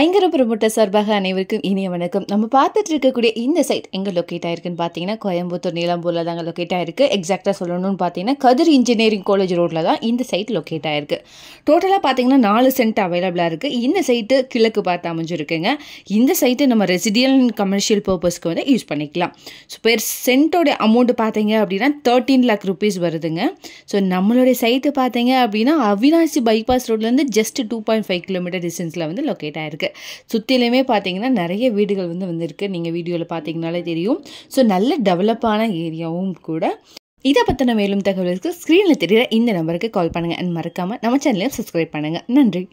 ஐங்கர பிரபுட்ட சார்பாக அனைவருக்கும் இனிய வணக்கம் நம்ம பார்த்துட்டு இருக்கக்கூடிய இந்த சைட் எங்கே லொக்கேட் ஆயிருக்குன்னு பார்த்தீங்கன்னா கோயம்புத்தூர் நீலம்பூரில் தாங்க லொக்கேட் ஆயிருக்கு எக்ஸாக்டாக சொல்லணும்னு பார்த்தீங்கன்னா கதிர் இன்ஜினியரிங் காலேஜ் ரோட்டில் தான் இந்த சைட் லொக்கேட் ஆயிருக்கு டோட்டலாக பார்த்தீங்கன்னா நாலு சென்ட் அவைலபிளாக இருக்குது இந்த சைட்டு கிழக்கு பார்த்து அமைஞ்சிருக்குங்க இந்த சைட்டு நம்ம ரெசிடியல் அண்ட் கமர்ஷியல் பர்பஸ்க்கு வந்து யூஸ் பண்ணிக்கலாம் ஸோ பெர் சென்ட்டோடைய அமௌண்ட் பார்த்தீங்க அப்படின்னா தேர்ட்டீன் லேக் ருபீஸ் வருதுங்க ஸோ நம்மளுடைய சைட்டு பார்த்தீங்க அப்படின்னா அவினாசி பைபாஸ் ரோட்லேருந்து just two point five kilometre டிஸ்டன்ஸில் வந்து லொக்கேட் ஆயிருக்கு இருக்குது சுற்றிலையுமே பார்த்தீங்கன்னா நிறைய வீடுகள் வந்து வந்திருக்கு நீங்கள் வீடியோவில் பார்த்தீங்கனாலே தெரியும் ஸோ நல்ல டெவலப்பான ஏரியாவும் கூட இதை பற்றின மேலும் தகவலுக்கு ஸ்க்ரீனில் தெரிகிற இந்த நம்பருக்கு கால் பண்ணுங்கள் அண்ட் மறக்காமல் நம்ம சேனலையும் சப்ஸ்கிரைப் பண்ணுங்கள் நன்றி